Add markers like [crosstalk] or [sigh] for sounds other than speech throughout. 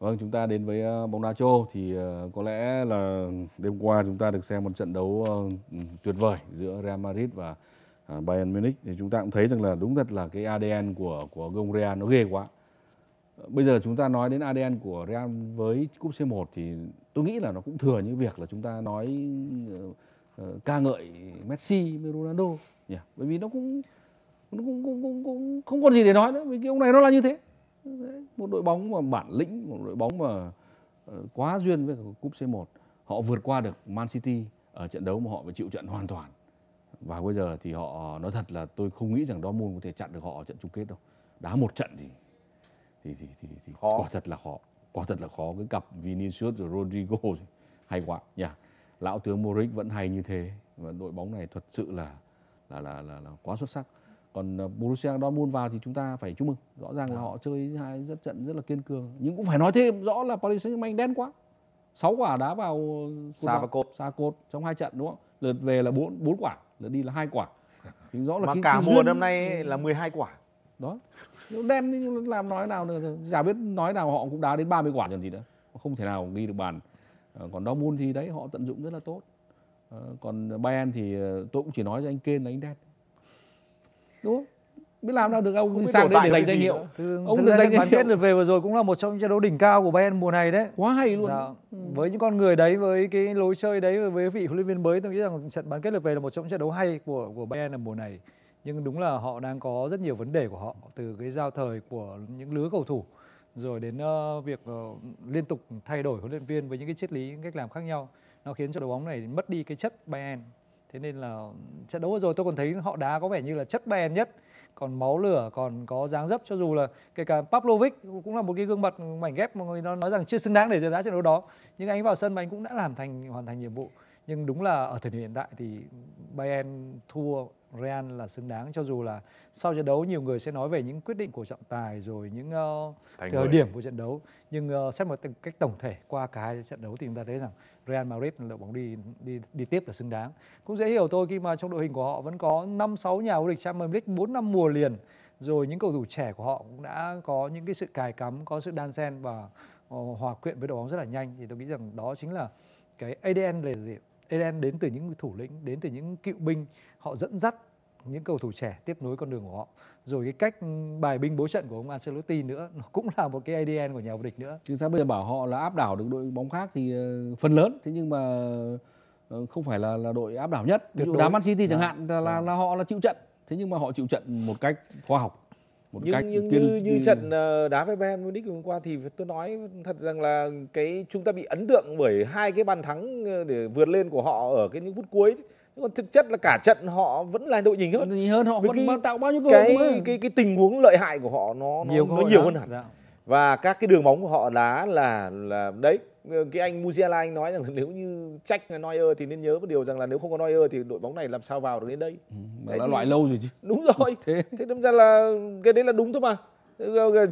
Vâng, chúng ta đến với ờ, bóng đá châu thì ờ, có lẽ là đêm qua chúng ta được xem một trận đấu ờ, tuyệt vời giữa Real Madrid và Bayern Munich thì chúng ta cũng thấy rằng là đúng thật là cái ADN của của gông Real nó ghê quá. Bây giờ chúng ta nói đến ADN của Real với cúp C1 thì tôi nghĩ là nó cũng thừa những việc là chúng ta nói ca ngợi Messi, Ronaldo nhỉ. Yeah. Bởi vì nó cũng nó cũng, cũng cũng cũng không còn gì để nói nữa, vì cái ông này nó là như thế một đội bóng mà bản lĩnh một đội bóng mà ờ, quá duyên với cúp C1 họ vượt qua được Man City ở trận đấu mà họ phải chịu trận hoàn toàn và bây giờ thì họ nói thật là tôi không nghĩ rằng Dortmund có thể chặn được họ ở trận chung kết đâu đá một trận thì thì thì thì, thì khó. quả thật là khó quả thật là khó cái cặp Vinicius rồi Rodrigo hay quá nhỉ yeah. lão tướng Moric vẫn hay như thế và đội bóng này thật sự là là là là, là quá xuất sắc còn ờ, Borussia Dortmund vào thì chúng ta phải chúc mừng rõ ràng là vâng. họ chơi hai rất trận rất là kiên cường nhưng cũng phải nói thêm rõ là Paris Saint Germain đen quá sáu quả đá vào xa và cột xa cột trong hai trận đúng không lượt về là bốn bốn quả lượt đi là hai quả thì rõ là mà cái, cả cái mùa duyên... năm nay ừ. là 12 quả đó đen làm nói nào nữa chả biết nói nào họ cũng đá đến 30 quả còn gì nữa không thể nào ghi được bàn ờ, còn Dortmund thì đấy họ tận dụng rất là tốt ờ, còn Bayern thì tôi cũng chỉ nói cho anh Kên là anh đen đúng không biết làm nào được ông không sang đây để giành danh hiệu Từ, ông được giành danh hiệu được về vừa rồi cũng là một trong những trận đấu đỉnh cao của Bayern mùa này đấy quá hay luôn dạ. ừ. với những con người đấy với cái lối chơi đấy với vị huấn luyện viên mới tôi nghĩ rằng trận bán kết lượt về là một trong những trận đấu hay của của Bayern ở mùa này nhưng đúng là họ đang có rất nhiều vấn đề của họ từ cái giao thời của những lứa cầu thủ rồi đến uh, việc uh, liên tục thay đổi huấn luyện viên với những cái triết lý những cách làm khác nhau nó khiến cho đội bóng này mất đi cái chất Bayern thế nên là trận đấu vừa rồi tôi còn thấy họ đá có vẻ như là chất bền nhất còn máu lửa còn có dáng dấp cho dù là kể cả Pavlovic cũng là một cái gương mặt mảnh ghép mà người nói rằng chưa xứng đáng để đá trận đấu đó nhưng anh vào sân mà anh cũng đã làm thành hoàn thành nhiệm vụ nhưng đúng là ở thời điểm hiện tại thì Bayern thua Real là xứng đáng cho dù là sau trận đấu nhiều người sẽ nói về những quyết định của trọng tài rồi những uh, thời điểm của trận đấu nhưng uh, xét một cách tổng thể qua cả hai trận đấu thì chúng ta thấy rằng Real Madrid là đội bóng đi đi đi tiếp là xứng đáng cũng dễ hiểu thôi khi mà trong đội hình của họ vẫn có năm sáu nhà vô địch Champions League bốn năm mùa liền rồi những cầu thủ trẻ của họ cũng đã có những cái sự cài cắm có sự đan xen và uh, hòa quyện với đội bóng rất là nhanh thì tôi nghĩ rằng đó chính là cái ADN là gì Eden đến từ những thủ lĩnh, đến từ những cựu binh, họ dẫn dắt những cầu thủ trẻ tiếp nối con đường của họ. Rồi cái cách ừ, bài binh bố trận của ông Ancelotti nữa nó cũng là một cái ADN của nhà vô địch nữa. Chính xác bây giờ bảo họ là áp đảo được đội bóng khác thì ờ, phần lớn thế nhưng mà ờ, không phải là là đội áp đảo nhất. Ví dụ đá Man City chẳng dạ. hạn là, là là họ là chịu trận. Thế nhưng mà họ chịu trận một cách khoa học một nhưng, cách nhưng kiên, như như trận ờ, đá với Bayern Munich hôm qua thì tôi nói thật rằng là cái chúng ta bị ấn tượng bởi hai cái bàn thắng ờ, để vượt lên của họ ở cái những phút cuối nhưng còn thực chất là cả trận họ vẫn là đội nhìn hơn nhìn hơn họ Vì vẫn cái, tạo bao nhiêu cơ cái, cái cái tình huống lợi hại của họ nó nó nó nhiều hơn hẳn dạ. và các cái đường bóng của họ đá là là đấy Ờ, cái anh Musiala anh nói rằng là nếu như trách Neuer thì nên nhớ một điều rằng là nếu không có Neuer thì đội bóng này làm sao vào được đến đây. Ừ, mà đấy đã thì... loại lâu rồi chứ. Đúng rồi. [laughs] thế thế đâm ra là cái đấy là đúng thôi mà.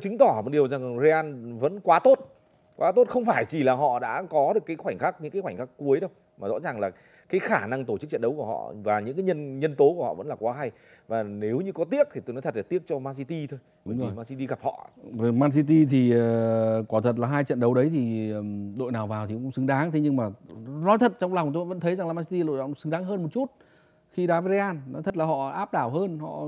Chứng tỏ một điều rằng Real vẫn quá tốt. Quá tốt không phải chỉ là họ đã có được cái khoảnh khắc những cái khoảnh khắc cuối đâu mà rõ ràng là cái khả năng tổ chức trận đấu của họ và những cái nhân nhân tố của họ vẫn là quá hay và nếu như có tiếc thì tôi nói thật là tiếc cho Man City thôi Đúng bởi vì Man City gặp họ Man City thì uh, quả thật là hai trận đấu đấy thì um, đội nào vào thì cũng xứng đáng thế nhưng mà nói thật trong lòng tôi vẫn thấy rằng là Man City đội nào xứng đáng hơn một chút khi đá với Real nói thật là họ áp đảo hơn họ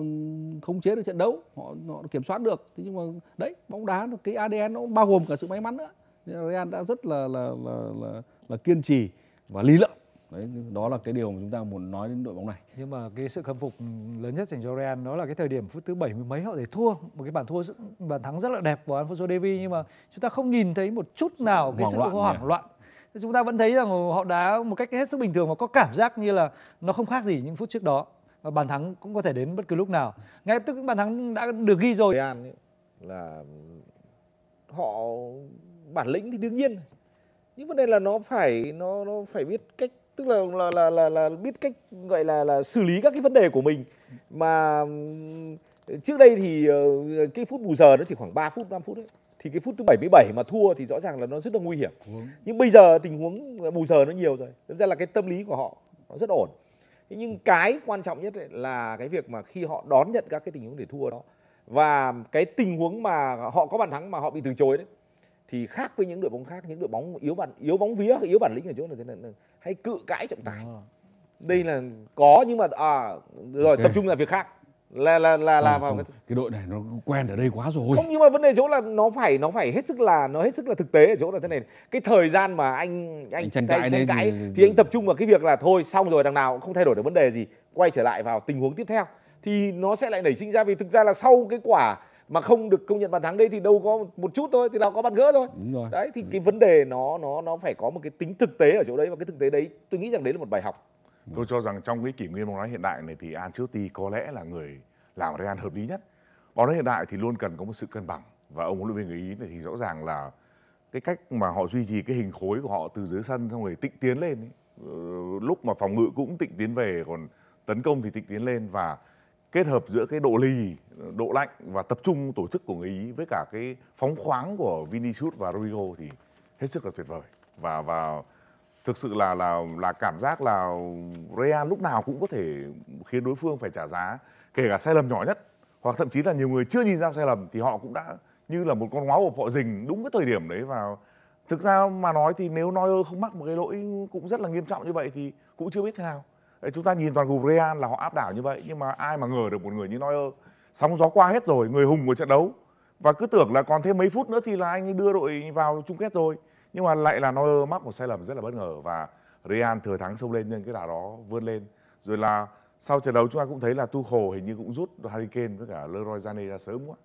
khống chế được trận đấu họ họ kiểm soát được thế nhưng mà đấy bóng đá cái ADN nó bao gồm cả sự may mắn nữa Real đã rất là là là là, là kiên trì và lý lẫm đấy đó là cái điều mà chúng ta muốn nói đến đội bóng này nhưng mà cái sự khâm phục lớn nhất dành cho Real đó là cái thời điểm phút thứ bảy mươi mấy họ để thua một cái bàn thua bàn thắng rất là đẹp của Alfonso Davies nhưng mà chúng ta không nhìn thấy một chút nào cái sự hoảng loạn, hoảng loạn chúng ta vẫn thấy rằng họ đá một cách hết sức bình thường và có cảm giác như là nó không khác gì những phút trước đó và bàn thắng cũng có thể đến bất cứ lúc nào ngay lập tức bàn thắng đã được ghi rồi Real là họ bản lĩnh thì đương nhiên những vấn đề là nó phải nó nó phải biết cách tức là là là là, là biết cách gọi là là xử lý các cái vấn đề của mình mà trước đây thì ờ, cái phút bù giờ nó chỉ khoảng 3 phút 5 phút đấy thì cái phút thứ 77 mà thua thì rõ ràng là nó rất là nguy hiểm ừ. nhưng bây giờ tình huống ờ, bù giờ nó nhiều rồi thực ra là cái tâm lý của họ nó rất ổn nhưng cái quan trọng nhất ấy là cái việc mà khi họ đón nhận các cái tình huống để thua đó và cái tình huống mà họ có bàn thắng mà họ bị từ chối đấy thì khác với những đội bóng khác những đội bóng yếu bản yếu bóng vía yếu bản lĩnh ở chỗ là thế này hay cự cãi trọng tài đây là có nhưng mà à rồi okay. tập trung vào việc khác là là là là vào cái... cái đội này nó quen ở đây quá rồi không nhưng mà vấn đề chỗ là nó phải nó phải hết sức là nó hết sức là thực tế ở chỗ là thế này cái thời gian mà anh anh, anh tranh cãi, tranh cãi thì... anh tập trung vào cái việc là thôi xong rồi đằng nào cũng không thay đổi được vấn đề gì quay trở lại vào tình huống tiếp theo thì nó sẽ lại nảy sinh ra vì thực ra là sau cái quả mà không được công nhận bàn thắng đây thì đâu có một chút thôi thì nào có bàn gỡ thôi Đúng rồi. đấy thì ừ. cái vấn đề nó nó nó phải có một cái tính thực tế ở chỗ đấy và cái thực tế đấy tôi nghĩ rằng đấy là một bài học tôi cho rằng trong cái kỷ nguyên bóng đá hiện đại này thì Ancelotti có lẽ là người làm Real hợp lý nhất bóng đá hiện đại thì luôn cần có một sự cân bằng và ông huấn luyện viên người ý này thì rõ ràng là cái cách mà họ duy trì cái hình khối của họ từ dưới sân xong rồi tịnh tiến lên ấy. Ờ, lúc mà phòng ngự cũng tịnh tiến về còn tấn công thì tịnh tiến lên và kết hợp giữa cái độ lì, độ lạnh và tập trung tổ chức của người Ý với cả cái phóng khoáng của Vinicius và Rodrigo thì hết sức là tuyệt vời và và thực sự là là là cảm giác là Real lúc nào cũng có thể khiến đối phương phải trả giá kể cả sai lầm nhỏ nhất hoặc thậm chí là nhiều người chưa nhìn ra sai lầm thì họ cũng đã như là một con ngáo của họ rình đúng cái thời điểm đấy và thực ra mà nói thì nếu Neuer không mắc một cái lỗi cũng rất là nghiêm trọng như vậy thì cũng chưa biết thế nào Đấy, chúng ta nhìn toàn cục Real là họ áp đảo như vậy nhưng mà ai mà ngờ được một người như Neuer sóng gió qua hết rồi người hùng của trận đấu và cứ tưởng là còn thêm mấy phút nữa thì là anh ấy đưa đội vào chung kết rồi nhưng mà lại là Neuer mắc một sai lầm rất là bất ngờ và Real thừa thắng xông lên nhưng cái đà đó vươn lên rồi là sau trận đấu chúng ta cũng thấy là Tuchel hình như cũng rút Harry Kane với cả Leroy Sané ra sớm quá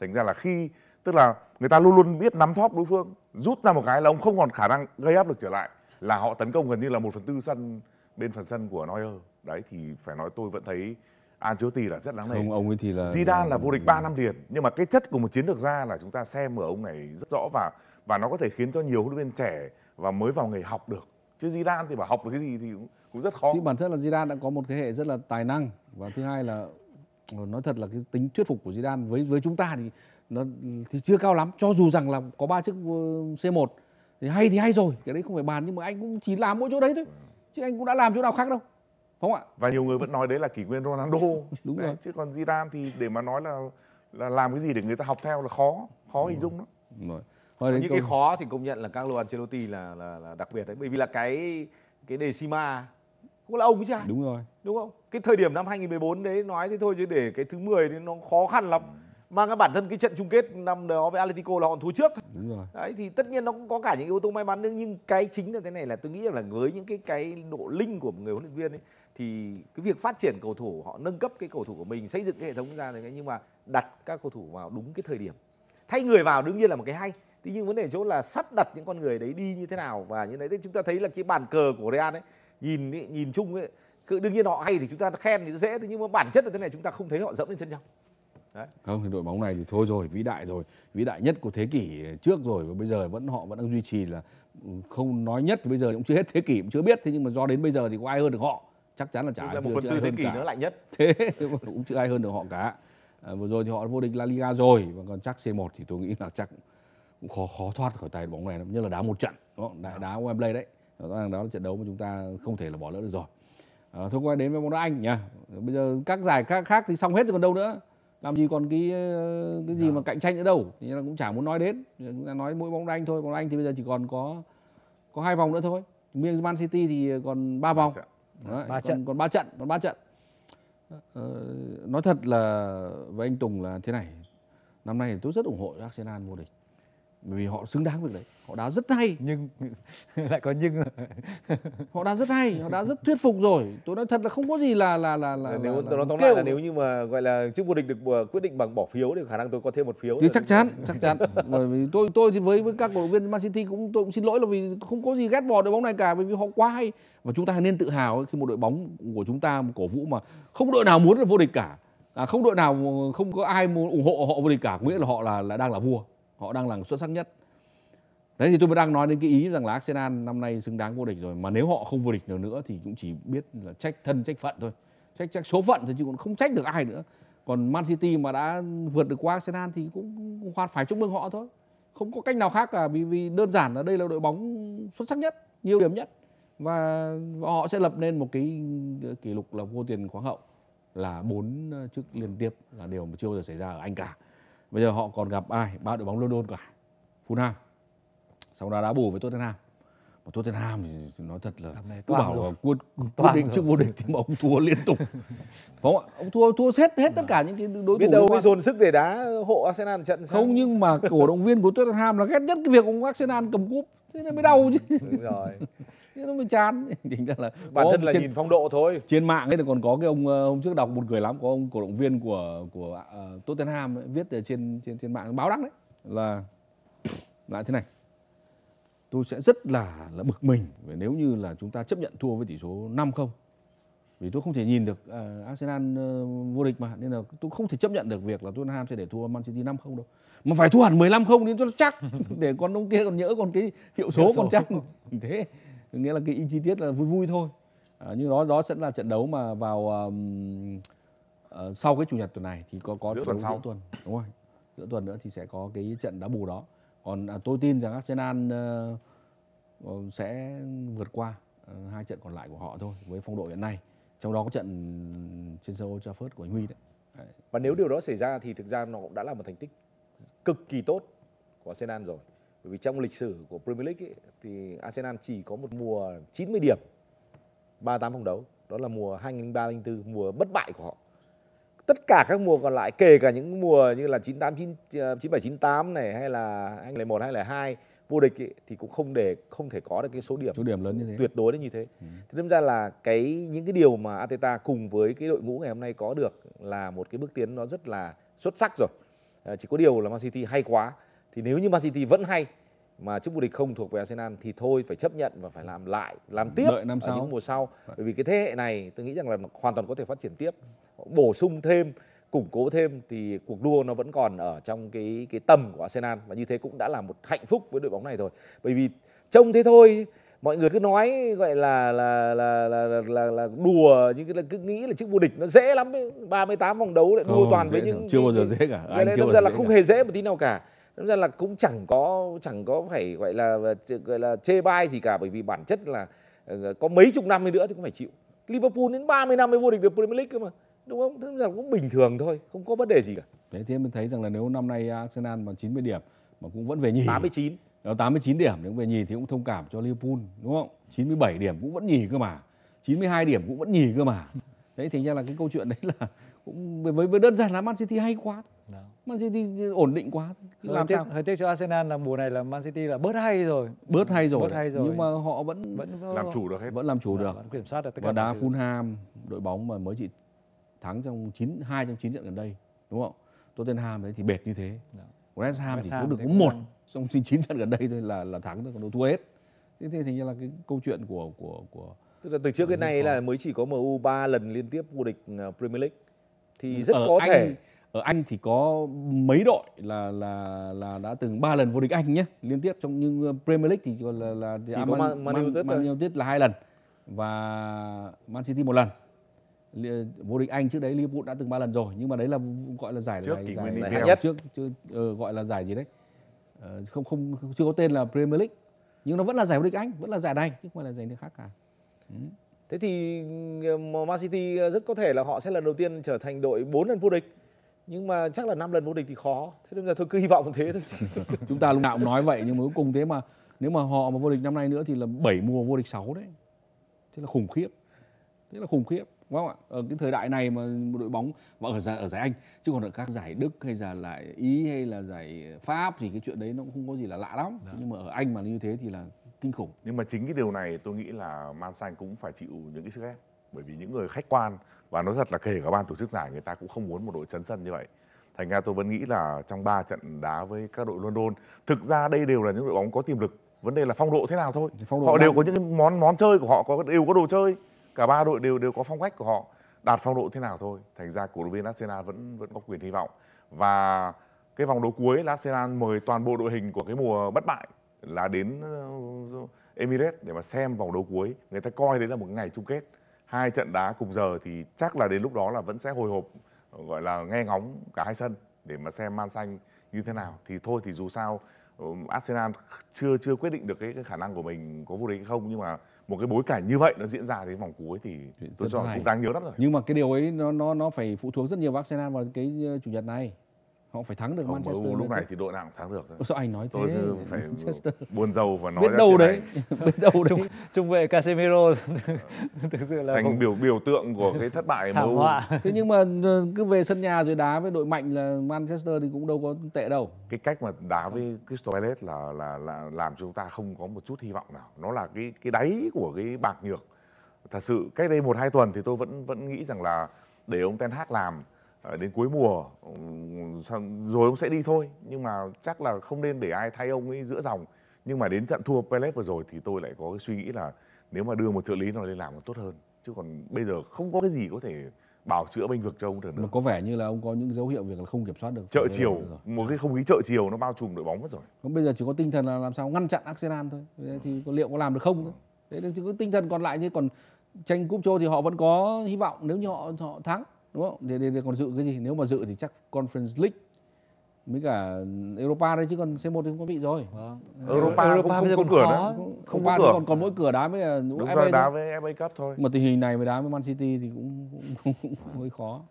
thành ra là khi tức là người ta luôn luôn biết nắm thóp đối phương rút ra một cái là ông không còn khả năng gây áp lực trở lại là họ tấn công gần như là một phần tư sân bên phần sân của Neuer đấy thì phải nói tôi vẫn thấy Ancelotti là rất đáng nể. Không, ông ấy thì là Zidane là vô địch 3 năm liền, nhưng mà cái chất của một chiến lược gia là chúng ta xem ở ông này rất rõ và và nó có thể khiến cho nhiều huấn luyện viên trẻ và mới vào nghề học được. Chứ Zidane thì bảo học được cái gì thì cũng, cũng rất khó. Thì bản thân là Zidane đã có một thế hệ rất là tài năng và thứ hai là ờ, nói thật là cái tính thuyết phục của Zidane với với chúng ta thì nó thì chưa cao lắm cho dù rằng là có ba chiếc ờ, C1 thì hay thì hay rồi, cái đấy không phải bàn nhưng mà anh cũng chỉ làm mỗi chỗ đấy thôi chứ anh cũng đã làm chỗ nào khác đâu không ạ và nhiều người vẫn nói đấy là kỷ nguyên Ronaldo [laughs] đúng đấy. rồi chứ còn Zidane thì để mà nói là là làm cái gì để người ta học theo là khó khó hình dung lắm rồi. những câu... cái khó thì công nhận là Carlo Ancelotti là là, là đặc biệt đấy bởi vì là cái cái đề Sima cũng là ông chứ cha đúng rồi đúng không cái thời điểm năm 2014 đấy nói thế thôi chứ để cái thứ 10 thì nó khó khăn lắm ừ mà cái bản thân cái trận chung kết năm đó với Atletico là họ thua trước Đúng rồi. đấy thì tất nhiên nó cũng có cả những yếu tố may mắn nhưng, nhưng cái chính là thế này là tôi nghĩ rằng là với những cái cái độ linh của một người huấn luyện viên ấy thì cái việc phát triển cầu thủ họ nâng cấp cái cầu thủ của mình xây dựng cái hệ thống ra này nhưng mà đặt các cầu thủ vào đúng cái thời điểm thay người vào đương nhiên là một cái hay Tuy nhiên vấn đề chỗ là sắp đặt những con người đấy đi như thế nào và như đấy thì chúng ta thấy là cái bàn cờ của Real ấy nhìn nhìn chung ấy đương nhiên họ hay thì chúng ta khen thì dễ nhưng mà bản chất là thế này chúng ta không thấy họ dẫm lên chân nhau Đấy. không thì đội bóng này thì thôi rồi vĩ đại rồi vĩ đại nhất của thế kỷ trước rồi và bây giờ vẫn họ vẫn đang duy trì là ừ, không nói nhất thì bây giờ cũng chưa hết thế kỷ cũng chưa biết thế nhưng mà do đến bây giờ thì có ai hơn được họ chắc chắn là chả là một phần tư thế kỷ nữa lại nhất thế [laughs] cũng chưa ai hơn được họ cả à, vừa rồi thì họ vô địch La Liga rồi và còn chắc C1 thì tôi nghĩ là chắc cũng khó khó thoát khỏi tay bóng này lắm. nhất là đá một trận đó đại đá Wembley đấy rõ ràng đó là trận đấu mà chúng ta không thể là bỏ lỡ được rồi à, thôi quay đến với bóng đá Anh nhá bây giờ các giải các khác thì xong hết rồi còn đâu nữa làm gì còn cái ờ, cái gì mà dạ. cạnh tranh nữa đâu thì là cũng chả muốn nói đến chúng ta nói mỗi bóng đá anh thôi còn anh thì bây giờ chỉ còn có có hai vòng nữa thôi riêng Man City thì còn ba vòng Đấy, dạ. ba còn, trận còn ba trận còn ba trận ờ, nói thật là với anh Tùng là thế này năm nay thì tôi rất ủng hộ Arsenal vô địch bởi vì họ xứng đáng việc đấy họ đá rất hay nhưng [laughs] lại có nhưng họ đá rất hay họ đã rất thuyết phục rồi tôi nói thật là không có gì là là là là nếu là, là, tóm lại là nếu như mà gọi là chức vô địch được ờ, quyết định bằng bỏ phiếu thì khả năng tôi có thêm một phiếu thì chắc chắn chắc chắn bởi vì tôi tôi thì với với các cổ động viên Man City cũng tôi cũng xin lỗi là vì không có gì ghét bỏ đội bóng này cả bởi vì họ quá hay và chúng ta nên tự hào khi một đội bóng của chúng ta một cổ vũ mà không đội nào muốn là vô địch cả à, không đội nào ờ, không có ai muốn ủng hộ họ vô địch cả nghĩa là họ là, là đang là vua họ đang là xuất sắc nhất đấy thì tôi mới đang nói đến cái ý rằng là Arsenal năm nay xứng đáng vô địch rồi mà nếu họ không vô địch được nữa thì cũng chỉ biết là trách thân trách phận thôi trách trách số phận thôi chứ cũng không trách được ai nữa còn Man City mà đã vượt được qua Arsenal thì cũng khoan phải chúc mừng họ thôi không có cách nào khác cả vì vì đơn giản là đây là đội bóng xuất sắc nhất nhiều điểm nhất và họ sẽ lập nên một cái kỷ lục là vô tiền khoáng hậu là bốn chức liên tiếp là điều mà chưa bao giờ xảy ra ở Anh cả bây giờ họ còn gặp ai ba đội bóng London cả Fulham sau đó đá bù với Tottenham mà Tottenham thì nói thật là cứ bảo rồi. là quyết, quyết định trước vô địch thì mà ông thua liên tục [laughs] không ạ ông thua thua hết hết tất vâng. cả những cái đối biết thủ đâu mới dồn sức để đá hộ Arsenal trận sao? không nhưng mà cổ động viên của Tottenham là ghét nhất cái việc ông Arsenal cầm cúp thế nên mới đau chứ ừ, đúng rồi thế nó mới chán thành là bản thân là trên, nhìn phong độ thôi trên mạng ấy còn có cái ông ờ, hôm trước đọc buồn cười lắm có ông cổ động viên của của uh, Tottenham ấy, viết trên trên trên mạng báo đăng đấy là lại thế này tôi sẽ rất là là bực mình nếu như là chúng ta chấp nhận thua với tỷ số 5 không vì tôi không thể nhìn được uh, Arsenal uh, vô địch mà nên là tôi không thể chấp nhận được việc là Tottenham sẽ để thua Man City 5 0 đâu mà phải thua hẳn 15 không thì cho chắc [laughs] để con ông kia còn nhớ còn cái hiệu số, còn chắc [laughs] thế nghĩa là cái ý chi tiết là vui vui thôi à, nhưng đó đó sẽ là trận đấu mà vào um, uh, sau cái chủ nhật tuần này thì có có giữa tuần sau giữa tuần đúng rồi giữa tuần nữa thì sẽ có cái trận đá bù đó còn à, tôi tin rằng Arsenal uh, sẽ vượt qua uh, hai trận còn lại của họ thôi với phong độ hiện nay trong đó có trận trên sân Old Trafford của anh Huy đấy. đấy. Và nếu điều đó xảy ra thì thực ra nó cũng đã là một thành tích cực kỳ tốt của Arsenal rồi. Bởi vì trong lịch sử của Premier League ấy, thì Arsenal chỉ có một mùa 90 điểm 38 vòng đấu, đó là mùa 2003 04 mùa bất bại của họ. Tất cả các mùa còn lại kể cả những mùa như là 98 97 98 này hay là 2001 2002 vô địch ấy, thì cũng không để không thể có được cái số điểm số điểm lớn như thế tuyệt đối như thế ừ. thế nên ra là cái những cái điều mà Ateta cùng với cái đội ngũ ngày hôm nay có được là một cái bước tiến nó rất là xuất sắc rồi à, chỉ có điều là Man City hay quá thì nếu như Man City vẫn hay mà chức vô địch không thuộc về Arsenal thì thôi phải chấp nhận và phải làm lại làm tiếp Đợi năm ở những mùa sau bởi vì cái thế hệ này tôi nghĩ rằng là hoàn toàn có thể phát triển tiếp bổ sung thêm củng cố thêm thì cuộc đua nó vẫn còn ở trong cái cái tầm của Arsenal và như thế cũng đã là một hạnh phúc với đội bóng này rồi bởi vì trông thế thôi mọi người cứ nói gọi là là là là là, là, là đùa nhưng cứ nghĩ là chức vô địch nó dễ lắm 38 vòng đấu lại đua không, toàn với những chưa bao giờ dễ cả anh chưa ra là không cả. hề dễ một tí nào cả Đúng ra là cũng chẳng có chẳng có phải gọi là gọi là chê bai gì cả bởi vì bản chất là ờ, có mấy chục năm đi nữa thì cũng phải chịu Liverpool đến 30 năm mới vô địch được Premier League cơ mà đúng không thế là cũng bình thường thôi không có vấn đề gì cả thế thì mình thấy rằng là nếu năm nay Arsenal bằng 90 điểm mà cũng vẫn về nhì 89 đó 89 điểm nếu về nhì thì cũng thông cảm cho Liverpool đúng không 97 điểm cũng vẫn nhì cơ mà 92 điểm cũng vẫn nhì cơ mà đấy thành ra là cái câu chuyện đấy là cũng với với đơn giản là Man City hay quá đó. Man City ổn định quá làm tiếc, sao hơi tiếc cho Arsenal là mùa này là Man City là bớt hay rồi bớt hay rồi bớt hay rồi nhưng mà họ vẫn vẫn, làm chủ được hết vẫn làm chủ dạ, được vẫn kiểm soát được tất cả và đá Fulham đội bóng mà mới chỉ thắng trong chín hai trong chín trận gần đây đúng không Tottenham đấy thì bệt như thế dạ. West Ham chỉ có được có một trong chín trận gần đây thôi là là thắng thôi còn đâu thua hết thế thì thành ra là cái câu chuyện của của của tức là từ trước đến nay là mới chỉ có MU 3 lần liên tiếp vô địch ờ, Premier League thì ừ, rất ở có Anh, thể ở Anh thì có mấy đội là là là đã từng 3 lần vô địch Anh nhé liên tiếp trong nhưng ờ, Premier League thì là là thì chỉ à, có Man, Man, Man, Man United là hai lần và Man City một lần vô địch Anh trước đấy Liverpool đã từng ba lần rồi nhưng mà đấy là gọi là giải trước giải, giải, giải nhất trước chưa, uh, ờ, gọi là giải gì đấy uh, không không chưa có tên là Premier League nhưng nó vẫn là giải vô địch Anh vẫn là giải này chứ không phải là giải nước khác cả ừ. thế thì ờ, Man City rất có thể là họ sẽ lần đầu tiên trở thành đội 4 lần vô địch nhưng mà chắc là 5 lần vô địch thì khó thế nên là thôi cứ hy vọng thế thôi [laughs] chúng ta lúc nào cũng nói vậy nhưng mà cuối cùng thế mà nếu mà họ mà vô địch năm nay nữa thì là 7 mùa vô địch 6 đấy thế là khủng khiếp thế là khủng khiếp đúng không ạ ở cái thời đại này mà một đội bóng và vâng, ở giải ở giải Anh chứ còn ở các giải Đức hay là lại Ý hay là giải Pháp thì cái chuyện đấy nó cũng không có gì là lạ lắm Được. Dạ. nhưng mà ở Anh mà như thế thì là kinh khủng nhưng mà chính cái điều này tôi nghĩ là Man Xanh cũng phải chịu những cái sức ép bởi vì những người khách quan và nói thật là kể cả ban tổ chức giải người ta cũng không muốn một đội chấn sân như vậy thành ra tôi vẫn nghĩ là trong 3 trận đá với các đội London thực ra đây đều là những đội bóng có tiềm lực vấn đề là phong độ thế nào thôi độ họ đều có những món món chơi của họ có đều có đồ chơi cả ba đội đều đều có phong cách của họ đạt phong độ thế nào thôi thành ra cổ động viên Arsenal vẫn vẫn có quyền hy vọng và cái vòng đấu cuối Arsenal mời toàn bộ đội hình của cái mùa bất bại là đến ờ, Emirates để mà xem vòng đấu cuối người ta coi đấy là một ngày chung kết hai trận đá cùng giờ thì chắc là đến lúc đó là vẫn sẽ hồi hộp gọi là nghe ngóng cả hai sân để mà xem man xanh như thế nào thì thôi thì dù sao Arsenal chưa chưa quyết định được cái, cái khả năng của mình có vô địch hay không nhưng mà một cái bối cảnh như vậy nó diễn ra đến vòng cuối thì tôi cho cũng đáng nhớ lắm rồi. Nhưng mà cái điều ấy nó nó nó phải phụ thuộc rất nhiều vào Arsenal vào cái ờ, chủ nhật này họ phải thắng được Manchester. MU lúc này thì đội nào cũng thắng được. Sao anh nói thế? Tôi phải Manchester. buồn giàu và nói biết đâu đấy, [laughs] biết đâu đấy. Trung vệ Casemiro [laughs] thực sự là thành cũng... biểu biểu tượng của cái thất bại của MU. Họa. Thế nhưng mà ờ, cứ về sân nhà rồi đá với đội mạnh là Manchester thì cũng đâu có tệ đâu. Cái cách mà đá với Crystal Palace là là là làm chúng ta không có một chút hy vọng nào. Nó là cái cái đáy của cái bạc nhược. Thật sự cách đây một hai tuần thì tôi vẫn vẫn nghĩ rằng là để ông Ten Hag làm Ờ, đến cuối mùa rồi ông sẽ đi thôi nhưng mà chắc là không nên để ai thay ông ấy giữa dòng nhưng mà đến trận thua Pelet vừa rồi thì tôi lại có cái suy nghĩ là nếu mà đưa một trợ lý nào lên làm còn tốt hơn chứ còn bây giờ không có cái gì có thể bảo chữa bênh vực cho ông được nữa. Mà có vẻ như là ông có những dấu hiệu việc là không kiểm soát được. Chợ chiều, một cái không khí chợ chiều nó bao trùm đội bóng mất rồi. Còn bây giờ chỉ có tinh thần là làm sao ngăn chặn Arsenal thôi. Thì có liệu có làm được không? Thôi. Đấy chỉ có tinh thần còn lại như còn tranh cúp châu thì họ vẫn có hy vọng nếu như họ họ thắng đúng không để, để, để còn dự cái gì nếu mà dự thì chắc Conference League mới cả Europa đấy chứ còn C1 thì không có bị rồi. Vâng. Europa, Europa cũng không, có cửa khó. Không, không có cửa. Còn còn mỗi cửa đá với uh, Đúng FA rồi, đá thôi. với FA Cup thôi. Mà tình hình này mới đá với Man City thì cũng cũng, cũng, cũng hơi khó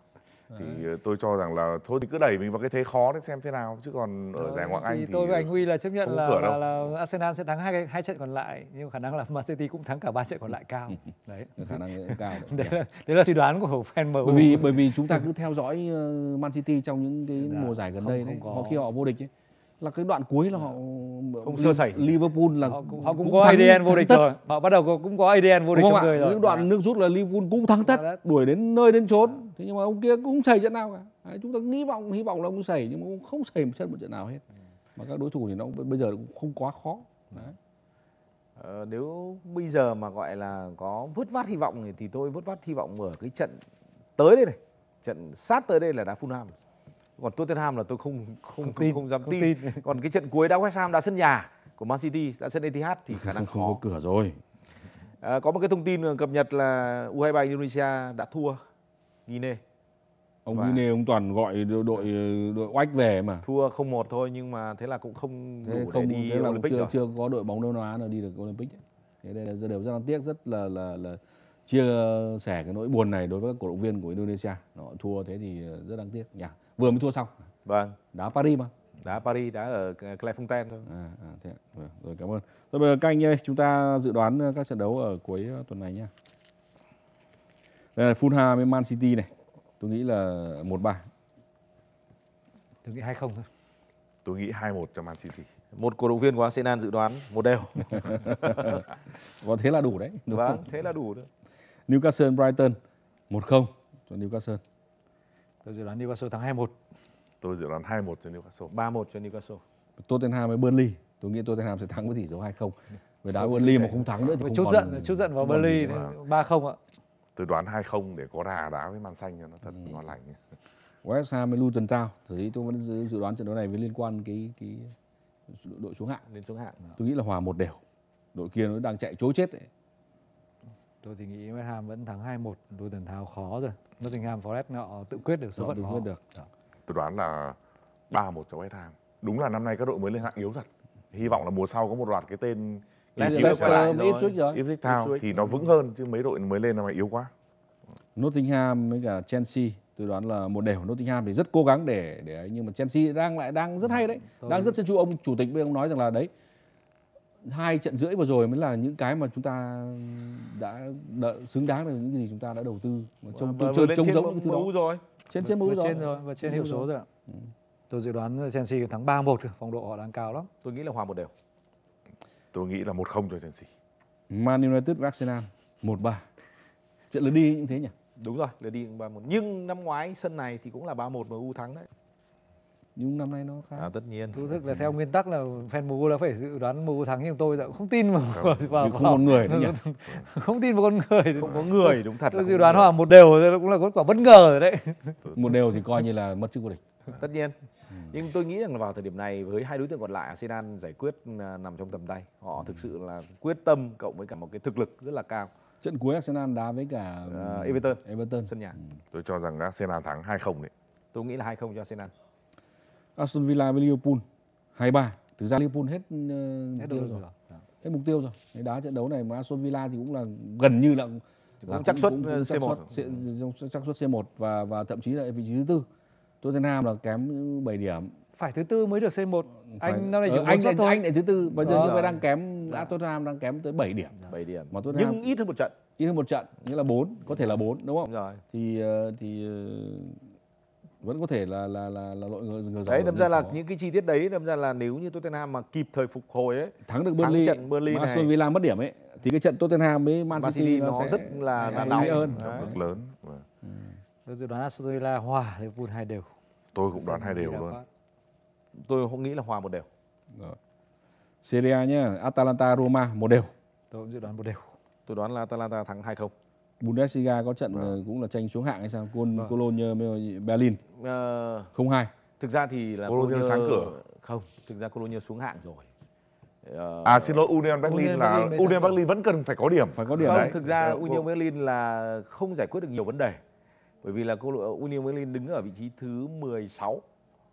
thì ờ, tôi cho rằng là thôi thì cứ đẩy mình vào cái thế khó đấy xem thế nào chứ còn ở giải ngoại anh thì, tôi với anh Huy là chấp nhận là, là, là Arsenal sẽ thắng hai hai trận còn lại nhưng khả năng là Man City cũng thắng cả ba trận còn lại cao [laughs] đấy khả năng cao [laughs] đấy. là đấy là suy đoán của fan MU bởi vì bởi vì chúng ta cứ [laughs] theo dõi ờ, Man City trong những cái Đã, dạ, mùa giải gần không, đây đấy. Không có. khi họ vô địch ấy là cái đoạn cuối là họ dạ. không sơ sẩy Liverpool là họ cũng, họ cũng, cũng có thắng, ADN vô địch rồi họ bắt đầu cũng có ADN vô địch trong người rồi những đoạn dạ. nước rút là Liverpool cũng thắng tất đuổi đến nơi đến chốn thế nhưng mà ông kia cũng xảy trận nào cả đấy, chúng ta nghĩ vọng hy vọng là ông xảy nhưng mà cũng không xảy một trận một trận nào hết ừ. mà các đối thủ thì nó bây giờ cũng không quá khó ừ. đấy ờ, nếu bây giờ mà gọi là có vứt vát hy vọng thì, tôi vứt vát hy vọng ở cái trận tới đây này trận sát tới đây là đá Fulham còn Tottenham là tôi không không không, tin, không dám không tin. tin [laughs] còn cái trận cuối đá West Ham đá sân nhà của Man City đá sân Etihad thì khả năng không khó. có cửa rồi à, có một cái thông tin cập nhật là U23 Indonesia đã thua Guinea ông và Guinea ông toàn gọi đội đội oách về mà thua không một thôi nhưng mà thế là cũng không thế đủ không, để đi thế là Olympic chưa, rồi. chưa có đội bóng Đông Nam Á nào đi được Olympic thế đây là đều rất là tiếc rất là là là chia sẻ cái nỗi buồn này đối với các cổ động viên của Indonesia họ thua thế thì rất đáng tiếc nhỉ vừa mới thua xong vâng đá Paris mà đá Paris đá ở Clairefontaine thôi à, à thế ạ. Rồi, rồi cảm ơn rồi bây giờ các anh ơi chúng ta dự đoán các trận đấu ở cuối tuần này nhé đây là Fulham với Man City này. Tôi nghĩ là 1-3. Tôi nghĩ 2-0 thôi. Tôi nghĩ 2-1 cho Man City. Một cổ động viên của Arsenal dự đoán một đều. [laughs] Và vâng, thế là đủ đấy. Đúng vâng, thế là đủ thôi. Newcastle Brighton 1-0 cho Newcastle. Tôi dự đoán Newcastle thắng 2-1. Tôi dự đoán 2-1 cho Newcastle. 3-1 cho Newcastle. Tottenham với Burnley. Tôi nghĩ Tottenham sẽ thắng với tỷ số 2-0. Với đá Burnley mà không thắng nữa thì chút giận, chút giận vào Burnley 3-0 ạ tôi đoán 2 không để có đà đá với Man Xanh cho nó thật ừ. ngon lành. West Ham với Luton Town, thì tôi vẫn dự đoán trận đấu này với liên quan cái cái đội xuống hạng lên xuống hạng. À? Tôi nghĩ là hòa một đều. Đội kia nó đang chạy chối chết đấy. Tôi thì nghĩ West Ham vẫn thắng 2-1, Luton Town khó rồi. Nottingham Forest nó tự quyết được số phận của Được. Dạ. Tôi đoán là 3-1 cho West Ham. Đúng là năm nay các đội mới lên hạng yếu thật. Hy vọng là mùa sau có một loạt cái tên Leicester quay lại rồi. Ipswich rồi. Town thì nó vững hơn chứ mấy đội mới lên nó mà yếu quá. Nottingham với cả Chelsea tôi đoán là một đều Nottingham thì rất cố gắng để để nhưng mà Chelsea đang lại đang rất hay đấy, ừ, Thôi. đang rất chân tru ông chủ tịch bên ông nói rằng là đấy hai trận rưỡi vừa rồi mới là những cái mà chúng ta đã đợi, xứng đáng được những gì chúng ta đã đầu tư trông trông trông trông giống những thứ đó rồi trên trên mũ rồi trên rồi và trên hiệu số rồi ạ ừ. tôi dự đoán Chelsea thắng 3-1 phong độ họ đang cao lắm tôi nghĩ là hòa một đều Tôi nghĩ là 1-0 cho Chelsea. Man United với Arsenal 1-3. Chuyện lớn đi như thế nhỉ? Đúng rồi, là đi 3-1. Nhưng năm ngoái sân này thì cũng là 3-1 MU thắng đấy. Nhưng năm nay nó khác. À, tất nhiên. Thú thức là theo nguyên tắc là fan MU là phải dự đoán MU thắng nhưng tôi cũng không tin vào vào, vào không một người nhỉ? [laughs] không tin vào con người. Không có người đúng thật. Tôi dự đoán hòa một đều cũng là kết quả bất ngờ rồi đấy. một đều thì coi như là mất chức vô địch. Tất nhiên nhưng tôi nghĩ rằng là vào thời điểm này với hai đối tượng còn lại Arsenal giải quyết à, nằm trong tầm tay họ ừ. thực sự là quyết tâm cộng với cả một cái thực lực rất là cao trận cuối Arsenal đá với cả uh, Everton Everton sân nhà ừ. tôi cho rằng Arsenal thắng 2-0 đấy tôi nghĩ là 2-0 cho Arsenal Aston Villa với Liverpool 2-3 thực ra Liverpool hết, uh, hết rồi, rồi. Dạ. hết mục tiêu rồi đá trận đấu này mà Aston Villa thì cũng là gần như là cũng, chắc suất C1 chắc suất C1 và và thậm chí là vị trí thứ tư Tottenham là kém 7 điểm phải thứ tư mới được C1 phải, anh năm nay chỉ ừ, anh anh, anh lại thứ tư bây giờ như đang kém đã dạ. Tottenham đang kém tới 7 điểm 7 dạ. điểm mà Tottenham nhưng ít hơn một trận ít hơn một trận nghĩa là 4 có thể là 4 đúng không rồi thì ờ, thì ờ, vẫn có thể là là là, là đội người ngờ đấy đâm ra là những cái chi tiết đấy đâm ra là nếu như Tottenham mà kịp thời phục hồi ấy thắng được Burnley thắng trận Burnley này Aston Villa mất điểm ấy thì cái trận Tottenham với Man City, nó, nó rất là, là nóng hơn động lớn vâng. Tôi dự đoán Aston hòa Liverpool hai đều. Tôi cũng đoán hai đều luôn. Phát. Tôi cũng nghĩ là hòa một đều. Rồi. Serie nhá, Atalanta Roma một đều. Tôi cũng dự đoán một đều. Tôi đoán là Atalanta thắng 2-0. Bundesliga có trận à. cũng là tranh xuống hạng hay sao? Col à. Cologne ờ, Berlin. À... Không hai. Thực ra thì là Cologne, Cologne sáng cửa. Không, thực ra Cologne xuống hạng rồi. Uh, à xin lỗi Union Berlin là Union Berlin vẫn cần phải có điểm. Phải có điểm không, đấy. Thực ra vâng. Union Berlin là không giải quyết được nhiều vấn đề bởi vì là cô uh, William Merlin đứng ở vị trí thứ 16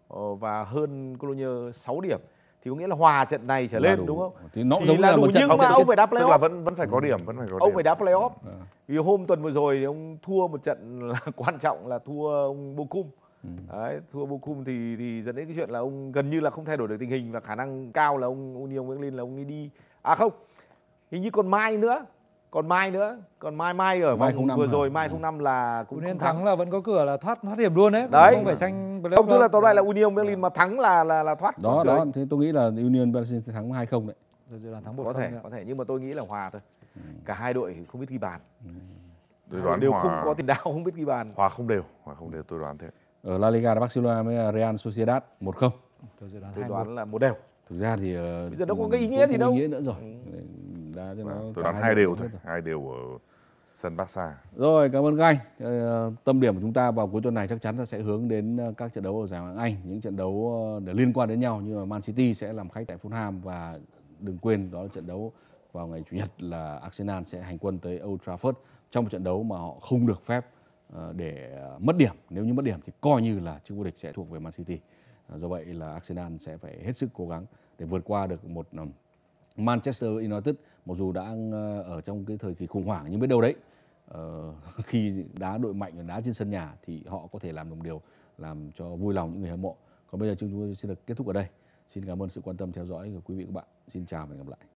ờ, và hơn Cologne 6 điểm thì có nghĩa là hòa trận này trở lên đúng. không? Thì nó thì giống là, là đúng một nhưng mà ông phải đá playoff. Tức là vẫn vẫn phải có ừ. điểm, vẫn phải có ông phải đá playoff. Ừ. Vì hôm tuần vừa rồi thì ông thua một trận là [laughs] quan trọng là thua ông Bochum. Ừ. Đấy, thua Bochum thì thì dẫn đến cái chuyện là ông gần như là không thay đổi được tình hình và khả năng cao là ông Union Berlin là ông ấy đi à không. Hình như còn mai nữa còn mai nữa còn mai mai ở mai vòng vừa rồi mai ừ. không năm là cũng nên thắng. thắng là vẫn có cửa là thoát thoát hiểm luôn đấy đấy không phải tranh không tức là tối lại là Union Berlin dạ. mà thắng là là là thoát đó đó thế tôi nghĩ là Union Berlin sẽ thắng hai không đấy rồi thắng có thể có thể nhưng mà tôi nghĩ là hòa thôi ừ. cả hai đội không biết ghi bàn ừ. tôi đoán đều hòa... không có tiền đạo không biết ghi bàn hòa không đều hòa không đều tôi đoán thế ở La Liga Barcelona với Real Sociedad 1-0. tôi, tôi đoán là một đều thực ra thì ờ, bây giờ đâu có cái ý nghĩa gì đâu ý nghĩa nữa rồi đá cho vâng, nó tôi đoán hai đều thôi hai đều ở sân Barca rồi cảm ơn các anh ờ, tâm điểm của chúng ta vào cuối tuần này chắc chắn là sẽ hướng đến ờ, các trận đấu ở giải ngoại hạng Anh những trận đấu ờ, để liên quan đến nhau như là Man City sẽ làm khách tại Fulham và đừng quên đó là trận đấu vào ngày chủ nhật là Arsenal sẽ hành quân tới Old Trafford trong một trận đấu mà họ không được phép để mất điểm nếu như mất điểm thì coi như là chức vô địch sẽ thuộc về Man City do vậy là Arsenal sẽ phải hết sức cố gắng để vượt qua được một Manchester United mặc dù đã ờ, ở trong cái thời kỳ khủng hoảng nhưng biết đâu đấy ờ, [laughs] khi đá đội mạnh và đá trên sân nhà thì họ có thể làm được điều làm cho vui lòng những người hâm mộ còn bây giờ chúng tôi xin được kết thúc ở đây xin cảm ơn sự quan tâm theo dõi của quý vị và các bạn xin chào và hẹn gặp lại